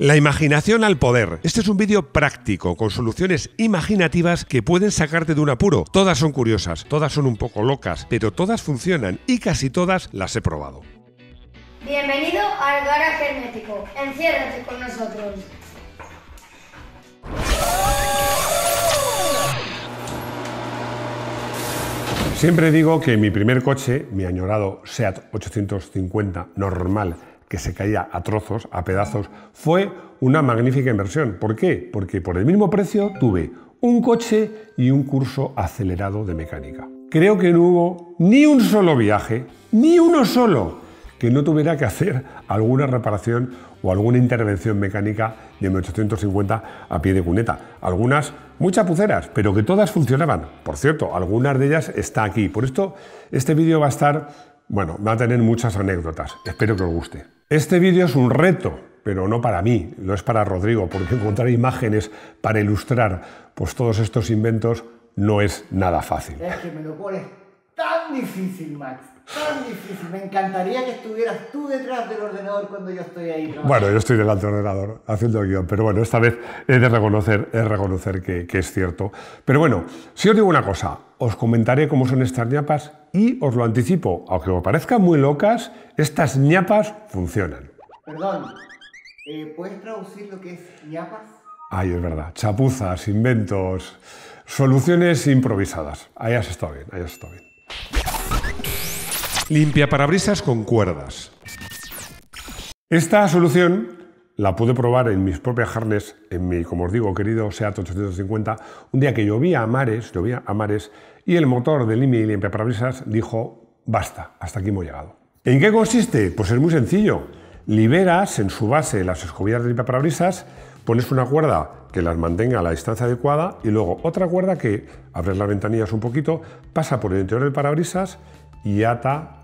La imaginación al poder. Este es un vídeo práctico, con soluciones imaginativas que pueden sacarte de un apuro. Todas son curiosas, todas son un poco locas, pero todas funcionan y casi todas las he probado. Bienvenido al garaje hermético. Enciérrate con nosotros. Siempre digo que mi primer coche, mi añorado SEAT 850 normal que se caía a trozos, a pedazos, fue una magnífica inversión. ¿Por qué? Porque por el mismo precio tuve un coche y un curso acelerado de mecánica. Creo que no hubo ni un solo viaje, ni uno solo, que no tuviera que hacer alguna reparación o alguna intervención mecánica de 850 a pie de cuneta. Algunas muchas puceras, pero que todas funcionaban. Por cierto, algunas de ellas está aquí. Por esto, este vídeo va a estar, bueno, va a tener muchas anécdotas. Espero que os guste. Este vídeo es un reto, pero no para mí, no es para Rodrigo, porque encontrar imágenes para ilustrar pues, todos estos inventos no es nada fácil. Es que me lo pones tan difícil, Max. Tan difícil. Me encantaría que estuvieras tú detrás del ordenador cuando yo estoy ahí. Bueno, yo estoy delante del ordenador haciendo guión, pero bueno, esta vez he de reconocer, he reconocer que, que es cierto. Pero bueno, si os digo una cosa, os comentaré cómo son estas ñapas y os lo anticipo, aunque os parezcan muy locas, estas ñapas funcionan. Perdón, eh, ¿puedes traducir lo que es ñapas? Ay, es verdad, chapuzas, inventos, soluciones improvisadas. Ahí has estado bien, ahí has estado bien. Limpia parabrisas con cuerdas. Esta solución la pude probar en mis propias harness, en mi, como os digo, querido Seat 850, un día que llovía a mares, llovía a mares, y el motor del limpia parabrisas dijo, basta, hasta aquí hemos llegado. ¿En qué consiste? Pues es muy sencillo. Liberas en su base las escobillas de parabrisas, pones una cuerda que las mantenga a la distancia adecuada y luego otra cuerda que, abres las ventanillas un poquito, pasa por el interior del parabrisas y ata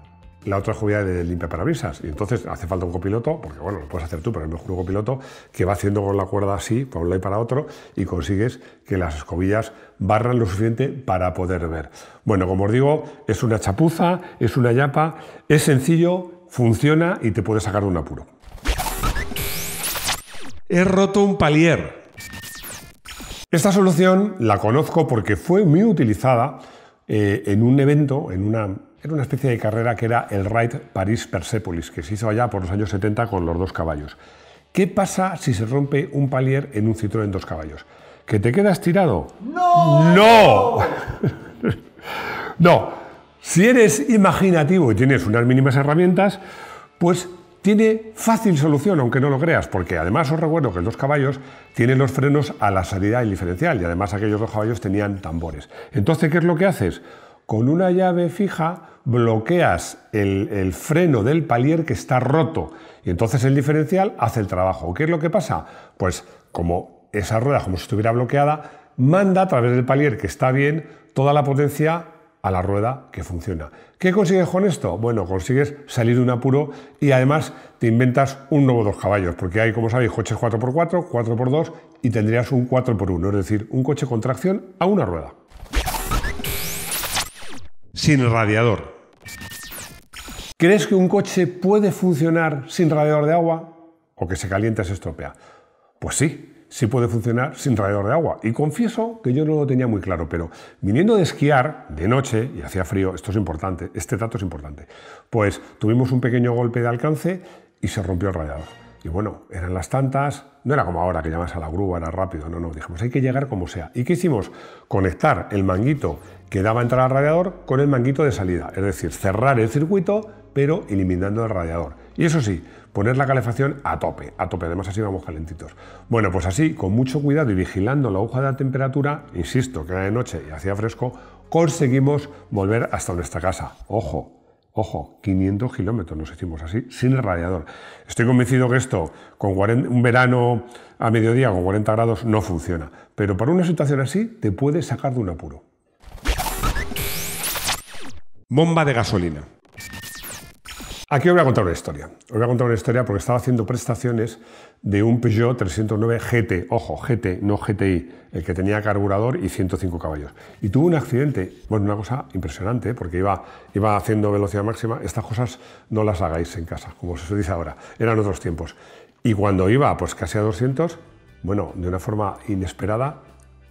la otra jugada de limpia parabrisas. Y entonces hace falta un copiloto, porque bueno, lo puedes hacer tú, pero es mejor un copiloto que va haciendo con la cuerda así, por un lado y para otro, y consigues que las escobillas barran lo suficiente para poder ver. Bueno, como os digo, es una chapuza, es una yapa, es sencillo, funciona y te puede sacar de un apuro. He roto un palier. Esta solución la conozco porque fue muy utilizada eh, en un evento, en una era una especie de carrera que era el Ride Paris Persepolis, que se hizo allá por los años 70 con los dos caballos. ¿Qué pasa si se rompe un palier en un en dos caballos? ¿Que te quedas tirado? ¡No! ¡No! no. Si eres imaginativo y tienes unas mínimas herramientas, pues tiene fácil solución, aunque no lo creas, porque además os recuerdo que los dos caballos tienen los frenos a la salida del diferencial y además aquellos dos caballos tenían tambores. Entonces, ¿qué es lo que haces? con una llave fija bloqueas el, freno del palier que está roto y entonces el diferencial hace el trabajo. ¿Qué es lo que pasa? Pues como esa rueda, como si estuviera bloqueada, manda a través del palier que está bien toda la potencia a la rueda que funciona. ¿Qué consigues con esto? Bueno, consigues salir de un apuro y además te inventas un nuevo dos caballos, porque hay, como sabéis, coches 4x4, 4x2 y tendrías un 4x1, es decir, un coche con tracción a una rueda sin radiador. ¿Crees que un coche puede funcionar sin radiador de agua? ¿O que se calienta y se estropea? Pues sí, sí puede funcionar sin radiador de agua. Y confieso que yo no lo tenía muy claro, pero viniendo de esquiar de noche y hacía frío, esto es importante, este dato es importante, pues tuvimos un pequeño golpe de alcance y se rompió el radiador. Y bueno, eran las tantas, no era como ahora que llamas a la grúa, era rápido, no, no, dijimos, hay que llegar como sea. ¿Y qué hicimos? Conectar el manguito que daba entrada al radiador con el manguito de salida, es decir, cerrar el circuito pero eliminando el radiador. Y eso sí, poner la calefacción a tope, a tope, además así vamos calentitos. Bueno, pues así, con mucho cuidado y vigilando la hoja de la temperatura, insisto, que era de noche y hacía fresco, conseguimos volver hasta nuestra casa. Ojo, Ojo, 500 kilómetros nos hicimos así, sin el radiador. Estoy convencido que esto, con un verano a mediodía con 40 grados, no funciona. Pero para una situación así, te puedes sacar de un apuro. Bomba de gasolina. Aquí os voy a contar una historia. Os voy a contar una historia porque estaba haciendo prestaciones de un Peugeot 309 GT, ojo, GT, no GTI, el que tenía carburador y 105 caballos. Y tuvo un accidente, bueno, una cosa impresionante, ¿eh? porque iba, iba haciendo velocidad máxima, estas cosas no las hagáis en casa, como se dice ahora, eran otros tiempos. Y cuando iba pues casi a 200, bueno, de una forma inesperada,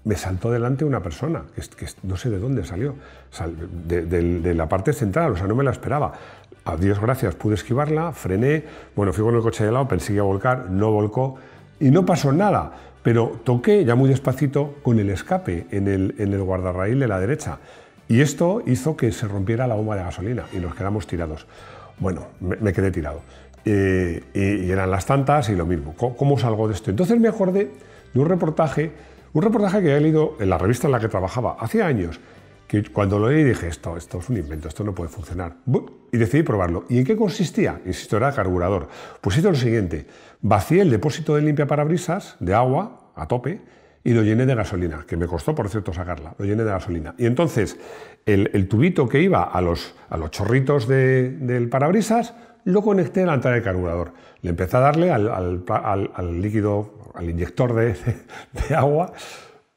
me saltó delante una persona, que, que no sé de dónde salió, de, de, la parte central, o sea, no me la esperaba. A Dios gracias pude esquivarla, frené, bueno, fui con el coche de lado, pensé que iba a volcar, no volcó y no pasó nada, pero toqué ya muy despacito con el escape en el, en guardarraíl de la derecha y esto hizo que se rompiera la bomba de gasolina y nos quedamos tirados. Bueno, me, quedé tirado. Eh, y, eran las tantas y lo mismo. ¿Cómo, ¿Cómo, salgo de esto? Entonces me acordé de un reportaje, un reportaje que había leído en la revista en la que trabajaba hace años cuando lo leí dije, esto, esto es un invento, esto no puede funcionar. Y decidí probarlo. ¿Y en qué consistía? Insisto, era carburador. Pues hice lo siguiente, vacié el depósito de limpia parabrisas de agua a tope y lo llené de gasolina, que me costó, por cierto, sacarla, lo llené de gasolina. Y entonces el, tubito que iba a los, a los chorritos del parabrisas lo conecté a la entrada del carburador. Le empecé a darle al, líquido, al inyector de, de agua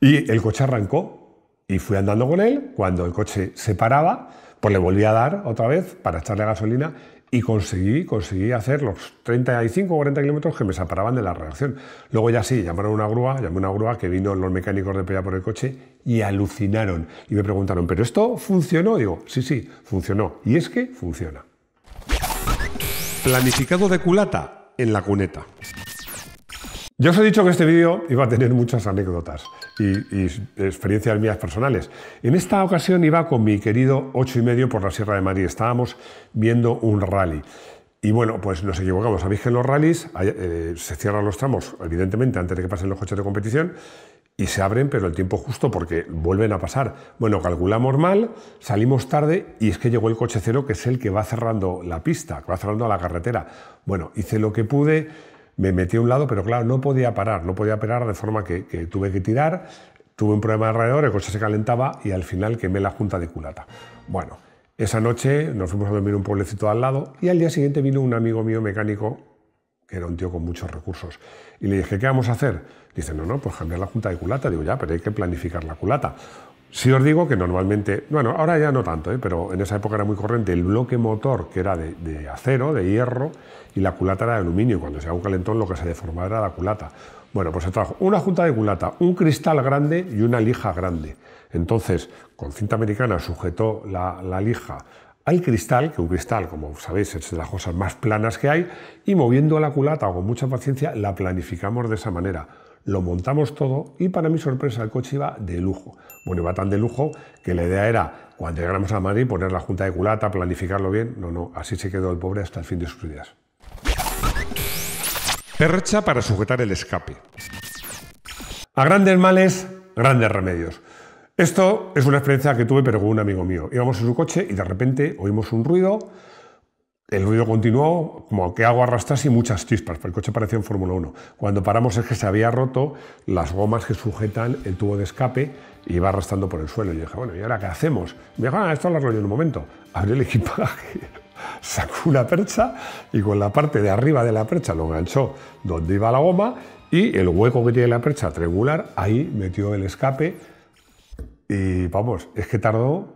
y el coche arrancó y fui andando con él. Cuando el coche se paraba, pues le volví a dar otra vez para echarle gasolina y conseguí, conseguí hacer los 35 o 40 kilómetros que me separaban de la reacción. Luego ya sí, llamaron a una grúa, llamé una grúa que vino los mecánicos de pelea por el coche y alucinaron y me preguntaron, ¿pero esto funcionó? Digo, sí, sí, funcionó. Y es que funciona. Planificado de culata en la cuneta. Yo os he dicho que este vídeo iba a tener muchas anécdotas y, experiencias mías personales. En esta ocasión iba con mi querido 8 y medio por la Sierra de Madrid. Estábamos viendo un rally. Y bueno, pues nos equivocamos. Sabéis que en los rallies eh, se cierran los tramos, evidentemente, antes de que pasen los coches de competición, y se abren, pero el tiempo justo porque vuelven a pasar. Bueno, calculamos mal, salimos tarde y es que llegó el coche cero, que es el que va cerrando la pista, que va cerrando la carretera. Bueno, hice lo que pude me metí a un lado, pero claro, no podía parar, no podía parar de forma que, tuve que tirar, tuve un problema de alrededor, el coche se calentaba y al final quemé la junta de culata. Bueno, esa noche nos fuimos a dormir en un pueblecito al lado y al día siguiente vino un amigo mío mecánico, que era un tío con muchos recursos, y le dije, ¿qué vamos a hacer? Dice, no, no, pues cambiar la junta de culata. Digo, ya, pero hay que planificar la culata. Si os digo que normalmente, bueno, ahora ya no tanto, ¿eh? pero en esa época era muy corriente el bloque motor que era de, acero, de hierro, y la culata era de aluminio. Cuando se haga un calentón lo que se deformaba era la culata. Bueno, pues se trajo una junta de culata, un cristal grande y una lija grande. Entonces, con cinta americana sujetó la, lija al cristal, que un cristal, como sabéis, es de las cosas más planas que hay, y moviendo la culata con mucha paciencia la planificamos de esa manera lo montamos todo y para mi sorpresa el coche iba de lujo. Bueno, iba tan de lujo que la idea era, cuando llegáramos a Madrid, poner la junta de culata, planificarlo bien. No, no, así se quedó el pobre hasta el fin de sus días. Percha para sujetar el escape. A grandes males, grandes remedios. Esto es una experiencia que tuve, pero con un amigo mío. Íbamos en su coche y de repente oímos un ruido, el ruido continuó, como que hago arrastras y muchas chispas, porque el coche parecía en Fórmula 1. Cuando paramos es que se había roto las gomas que sujetan el tubo de escape y iba arrastrando por el suelo. Y dije, bueno, ¿y ahora qué hacemos? me dijo, ah, esto lo arreglo en un momento. Abre el equipaje, sacó una percha y con la parte de arriba de la percha lo enganchó donde iba la goma y el hueco que tiene la percha triangular, ahí metió el escape y vamos, es que tardó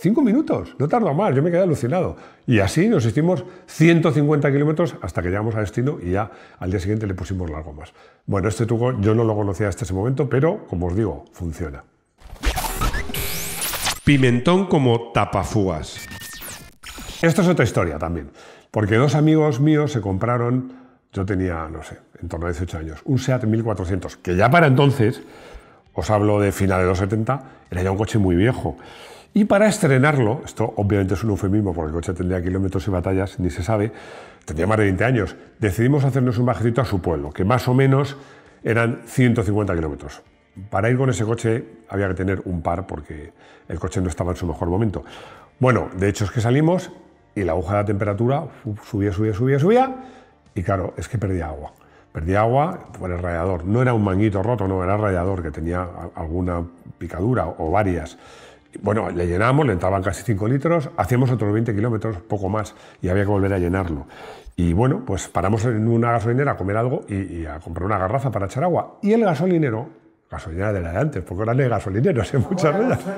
Cinco minutos, no tardó más, yo me quedé alucinado. Y así nos hicimos 150 kilómetros hasta que llegamos a destino y ya al día siguiente le pusimos largo más. Bueno, este truco yo no lo conocía hasta ese momento, pero como os digo, funciona. Pimentón como tapafugas. Esto es otra historia también, porque dos amigos míos se compraron, yo tenía, no sé, en torno a 18 años, un SEAT 1400, que ya para entonces, os hablo de finales de los 70, era ya un coche muy viejo. Y para estrenarlo, esto obviamente es un eufemismo porque el coche tendría kilómetros y batallas, ni se sabe, tendría más de 20 años, decidimos hacernos un bajecito a su pueblo, que más o menos eran 150 kilómetros. Para ir con ese coche había que tener un par porque el coche no estaba en su mejor momento. Bueno, de hecho es que salimos y la aguja de la temperatura subía, subía, subía, subía y claro, es que perdía agua. Perdía agua por el radiador. No era un manguito roto, no, era radiador que tenía alguna picadura o varias. Bueno, le llenamos, le entraban casi 5 litros, hacíamos otros 20 kilómetros, poco más, y había que volver a llenarlo. Y bueno, pues paramos en una gasolinera a comer algo y, a comprar una garrafa para echar agua. Y el gasolinero, gasolinera de la de antes, porque ahora no gasolinero gasolineros muchas veces.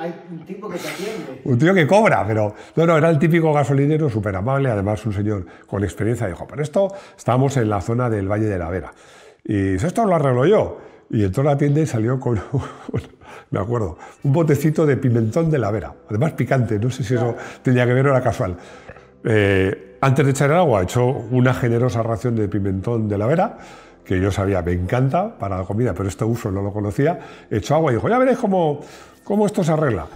Hay, un tipo que atiende. Un tío que cobra, pero no, no, era el típico gasolinero súper amable, además un señor con experiencia dijo, pero esto estamos en la zona del Valle de la Vera. Y esto lo arreglo yo y entró la tienda y salió con, me acuerdo, un botecito de pimentón de la vera, además picante, no sé si eso tenía que ver o era casual. Eh, antes de echar el agua, echó una generosa ración de pimentón de la vera, que yo sabía, me encanta para la comida, pero este uso no lo conocía, echó agua y dijo, ya veréis cómo, cómo esto se arregla.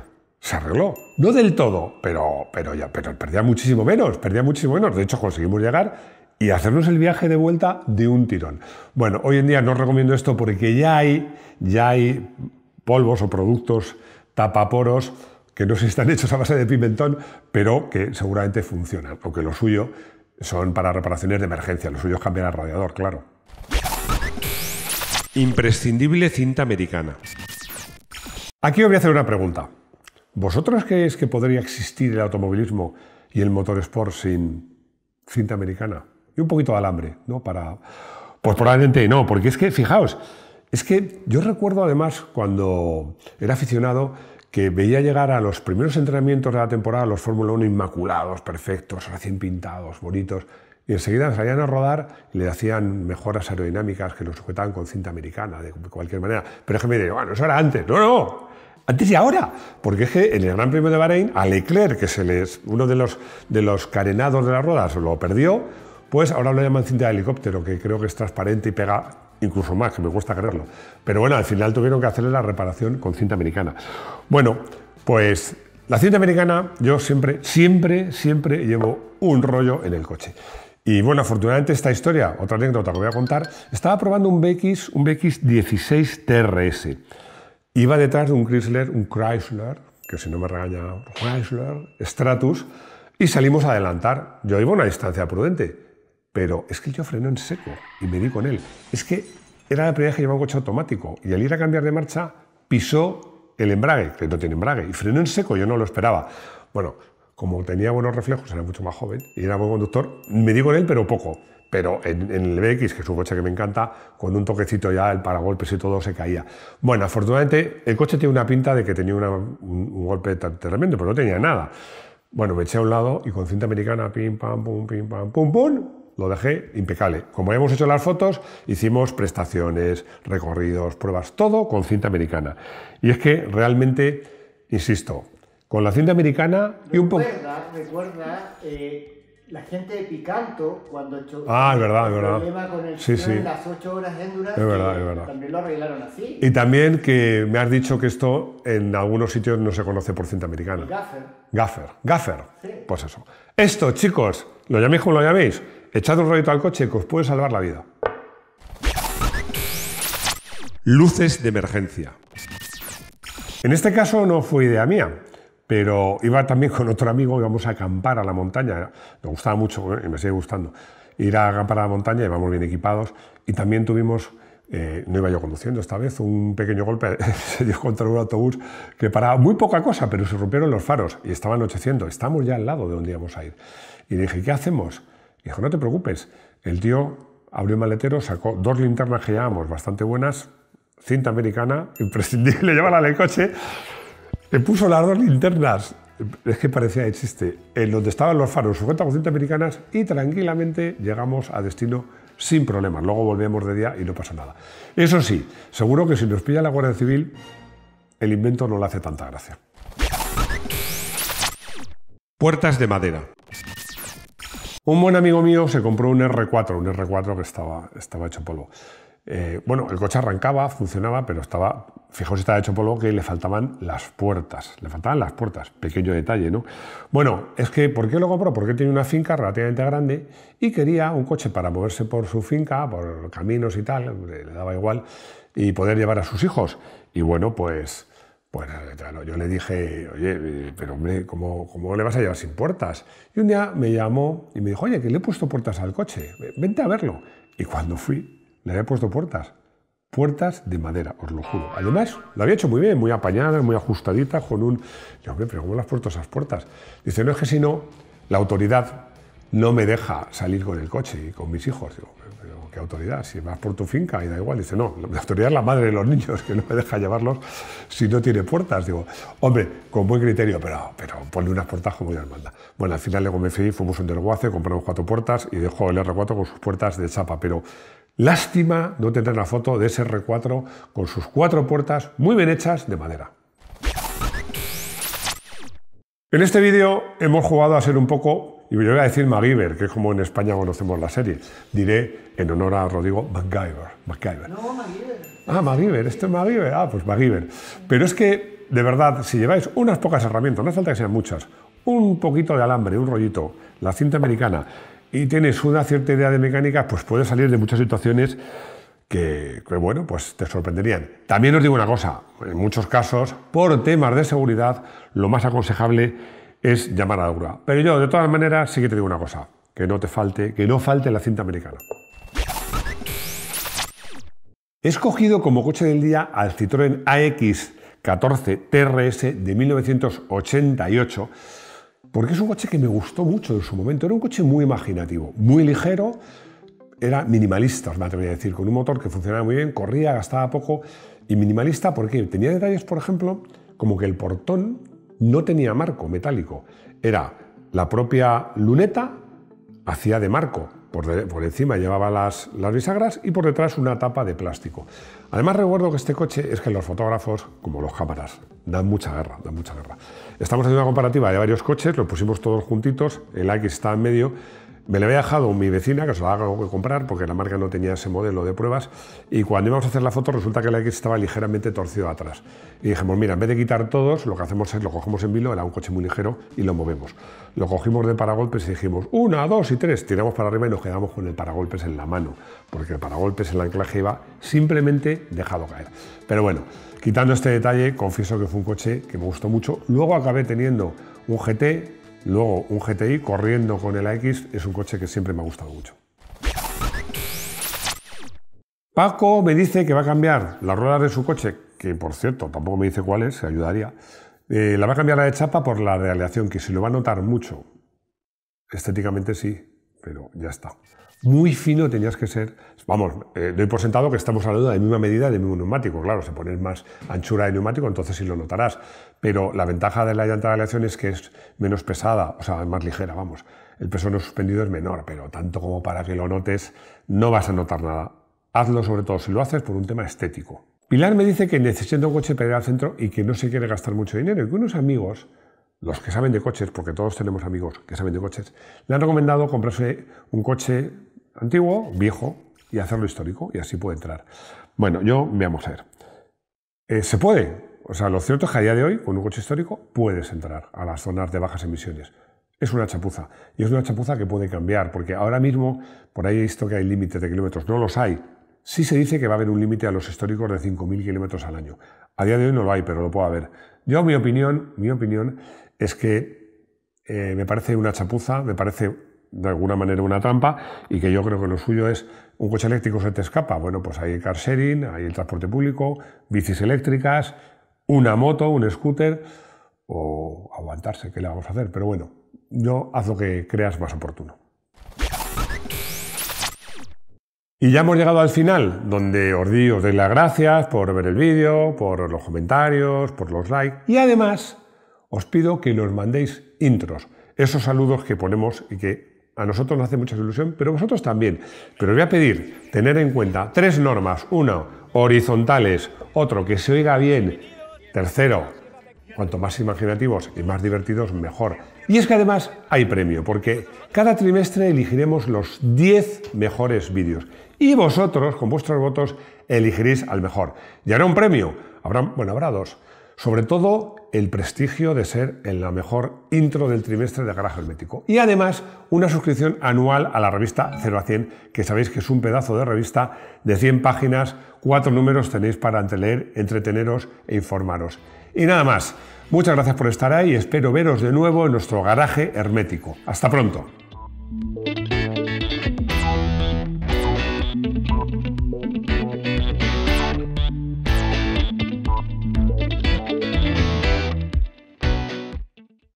Se arregló, no del todo, pero, pero, ya, pero perdía muchísimo menos, perdía muchísimo menos. De hecho, conseguimos llegar y hacernos el viaje de vuelta de un tirón. Bueno, hoy en día no recomiendo esto porque ya hay, ya hay polvos o productos tapaporos que no se están hechos a base de pimentón, pero que seguramente funcionan, aunque lo suyo son para reparaciones de emergencia, lo suyo es cambiar el radiador, claro. Imprescindible cinta americana. Aquí os voy a hacer una pregunta. ¿Vosotros creéis que podría existir el automovilismo y el motor sport sin cinta americana? y un poquito de alambre, ¿no? Para... Pues probablemente no, porque es que, fijaos, es que yo recuerdo además cuando era aficionado que veía llegar a los primeros entrenamientos de la temporada los Fórmula 1 inmaculados, perfectos, recién pintados, bonitos, y enseguida salían a rodar y le hacían mejoras aerodinámicas que lo sujetaban con cinta americana, de cualquier manera. Pero es que me digo? bueno, eso era antes. No, no, antes y ahora, porque es que en el Gran Premio de Bahrein a Leclerc, que se les, uno de los, de los carenados de las ruedas, lo perdió, pues ahora lo llaman cinta de helicóptero, que creo que es transparente y pega incluso más, que me cuesta creerlo. Pero bueno, al final tuvieron que hacerle la reparación con cinta americana. Bueno, pues la cinta americana yo siempre, siempre, siempre llevo un rollo en el coche. Y bueno, afortunadamente esta historia, otra anécdota que voy a contar, estaba probando un BX, un BX 16 TRS. Iba detrás de un Chrysler, un Chrysler, que si no me regaña, Chrysler Stratus, y salimos a adelantar. Yo iba a una distancia prudente. Pero es que yo freno en seco y me di con él. Es que era la primera vez que llevaba un coche automático y al ir a cambiar de marcha pisó el embrague, que no tiene embrague, y frenó en seco, yo no lo esperaba. Bueno, como tenía buenos reflejos, era mucho más joven y era buen conductor, me di con él, pero poco. Pero en, el BX, que es un coche que me encanta, con un toquecito ya, el paragolpes y todo se caía. Bueno, afortunadamente el coche tiene una pinta de que tenía un, golpe tremendo, pero no tenía nada. Bueno, me eché a un lado y con cinta americana, pim, pam, pum, pim, pam, pum, pum, lo dejé impecable. Como hemos hecho las fotos, hicimos prestaciones, recorridos, pruebas, todo con cinta americana. Y es que realmente, insisto, con la cinta americana y un poco... Recuerda, recuerda eh, la gente de Picanto cuando ah, es verdad, el es problema con el las 8 horas de es verdad, es verdad. también lo arreglaron así. Y también que me has dicho que esto en algunos sitios no se conoce por cinta americana. gaffer. Gaffer, gaffer. Pues eso. Esto, chicos, lo llaméis como lo llaméis Echad un rollito al coche que os puede salvar la vida. Luces de emergencia. En este caso no fue idea mía, pero iba también con otro amigo, íbamos a acampar a la montaña. Me gustaba mucho y me sigue gustando ir a acampar a la montaña, íbamos bien equipados y también tuvimos, eh, no iba yo conduciendo esta vez, un pequeño golpe se dio contra un autobús que paraba muy poca cosa, pero se rompieron los faros y estaba anocheciendo. Estamos ya al lado de donde íbamos a ir. Y dije, ¿qué hacemos? dijo, no te preocupes. El tío abrió el maletero, sacó dos linternas que llevábamos bastante buenas, cinta americana, imprescindible, llevarla al coche. Le puso las dos linternas. Es que parecía existe, En donde estaban los faros, sujeta con cinta americanas, y tranquilamente llegamos a destino sin problemas. Luego volvíamos de día y no pasó nada. Eso sí, seguro que si nos pilla la Guardia Civil, el invento no le hace tanta gracia. Puertas de madera. Un buen amigo mío se compró un R4, un R4 que estaba, estaba hecho polvo. Eh, bueno, el coche arrancaba, funcionaba, pero estaba, fijaos, estaba hecho polvo que le faltaban las puertas, le faltaban las puertas, pequeño detalle, ¿no? Bueno, es que, ¿por qué lo compró? Porque tiene una finca relativamente grande y quería un coche para moverse por su finca, por caminos y tal, le daba igual, y poder llevar a sus hijos. Y bueno, pues pues claro, yo le dije, oye, eh, pero hombre, ¿cómo, le vas a llevar sin puertas? Y un día me llamó y me dijo, oye, que le he puesto puertas al coche, vente a verlo. Y cuando fui, le había puesto puertas. Puertas de madera, os lo juro. Además, lo había hecho muy bien, muy apañada, muy ajustadita, con un... Yo, hombre, pero ¿cómo le has puesto esas puertas? Dice, no es que si no, la autoridad no me deja salir con el coche y con mis hijos. Digo, qué autoridad, si vas por tu finca y da igual. Dice, no, la autoridad es la madre de los niños, que no me deja llevarlos si no tiene puertas. Digo, hombre, con buen criterio, pero, pero ponle unas puertas como Dios manda. Bueno, al final luego me fui, fuimos un desguace, compramos cuatro puertas y dejó el R4 con sus puertas de chapa, pero lástima no tener la foto de ese R4 con sus cuatro puertas muy bien hechas de madera. En este vídeo hemos jugado a ser un poco y yo voy a decir MacGyver, que es como en España conocemos la serie. Diré, en honor a Rodrigo, MacGyver. No, MacGyver. Ah, MacGyver, esto es MacGyver. Ah, pues MacGyver. Pero es que, de verdad, si lleváis unas pocas herramientas, no hace falta que sean muchas, un poquito de alambre, un rollito, la cinta americana, y tienes una cierta idea de mecánica, pues puedes salir de muchas situaciones que, que, bueno, pues te sorprenderían. También os digo una cosa, en muchos casos, por temas de seguridad, lo más aconsejable es llamar a Aura. Pero yo, de todas maneras, sí que te digo una cosa, que no te falte, que no falte la cinta americana. He escogido como coche del día al Citroën AX14 TRS de 1988 porque es un coche que me gustó mucho en su momento. Era un coche muy imaginativo, muy ligero, era minimalista, os me atrevería a decir, con un motor que funcionaba muy bien, corría, gastaba poco y minimalista porque tenía detalles, por ejemplo, como que el portón no tenía marco metálico, era la propia luneta, hacía de marco, por, por encima llevaba las, las, bisagras y por detrás una tapa de plástico. Además recuerdo que este coche es que los fotógrafos, como los cámaras, dan mucha guerra, dan mucha guerra. Estamos haciendo una comparativa de varios coches, los pusimos todos juntitos, el X está en medio, me lo había dejado mi vecina, que se la hago que comprar porque la marca no tenía ese modelo de pruebas, y cuando íbamos a hacer la foto resulta que el X estaba ligeramente torcido atrás. Y dijimos, mira, en vez de quitar todos, lo que hacemos es lo cogemos en vilo, era un coche muy ligero, y lo movemos. Lo cogimos de paragolpes y dijimos, una, dos y tres, tiramos para arriba y nos quedamos con el paragolpes en la mano, porque el paragolpes, en el anclaje iba simplemente dejado caer. Pero bueno, quitando este detalle, confieso que fue un coche que me gustó mucho. Luego acabé teniendo un GT Luego, un GTI corriendo con el AX es un coche que siempre me ha gustado mucho. Paco me dice que va a cambiar las ruedas de su coche, que por cierto tampoco me dice cuáles, se ayudaría. Eh, la va a cambiar la de chapa por la de aleación, que se lo va a notar mucho. Estéticamente sí, pero ya está. Muy fino tenías que ser. Vamos, eh, doy por sentado que estamos hablando de la misma medida de mismo neumático. Claro, si pones más anchura de neumático, entonces sí lo notarás. Pero la ventaja de la llanta de aleación es que es menos pesada, o sea, es más ligera, vamos. El peso no suspendido es menor, pero tanto como para que lo notes, no vas a notar nada. Hazlo sobre todo si lo haces por un tema estético. Pilar me dice que necesita un coche para ir al centro y que no se quiere gastar mucho dinero y que unos amigos los que saben de coches, porque todos tenemos amigos que saben de coches, le han recomendado comprarse un coche antiguo, viejo, y hacerlo histórico, y así puede entrar. Bueno, yo veamos a ver. Eh, se puede. O sea, lo cierto es que a día de hoy, con un coche histórico, puedes entrar a las zonas de bajas emisiones. Es una chapuza. Y es una chapuza que puede cambiar, porque ahora mismo, por ahí he visto que hay límites de kilómetros. No los hay. Sí se dice que va a haber un límite a los históricos de 5.000 kilómetros al año. A día de hoy no lo hay, pero lo puede haber. Yo, mi opinión, mi opinión es que eh, me parece una chapuza, me parece de alguna manera una trampa y que yo creo que lo suyo es un coche eléctrico se te escapa. Bueno, pues hay car sharing, hay el transporte público, bicis eléctricas, una moto, un scooter o aguantarse, ¿qué le vamos a hacer? Pero bueno, yo haz lo que creas más oportuno. Y ya hemos llegado al final, donde os digo os doy las gracias por ver el vídeo, por los comentarios, por los likes y además os pido que nos mandéis intros, esos saludos que ponemos y que a nosotros nos hace mucha ilusión, pero vosotros también. Pero os voy a pedir tener en cuenta tres normas. Una, horizontales. Otro, que se oiga bien. Tercero, cuanto más imaginativos y más divertidos, mejor. Y es que además hay premio, porque cada trimestre elegiremos los 10 mejores vídeos. Y vosotros, con vuestros votos, elegiréis al mejor. Y hará un premio. Habrá, bueno, habrá dos. Sobre todo el prestigio de ser en la mejor intro del trimestre de Garaje Hermético. Y además una suscripción anual a la revista 0 a 100, que sabéis que es un pedazo de revista de 100 páginas, cuatro números tenéis para entreteneros e informaros. Y nada más, muchas gracias por estar ahí y espero veros de nuevo en nuestro Garaje Hermético. Hasta pronto.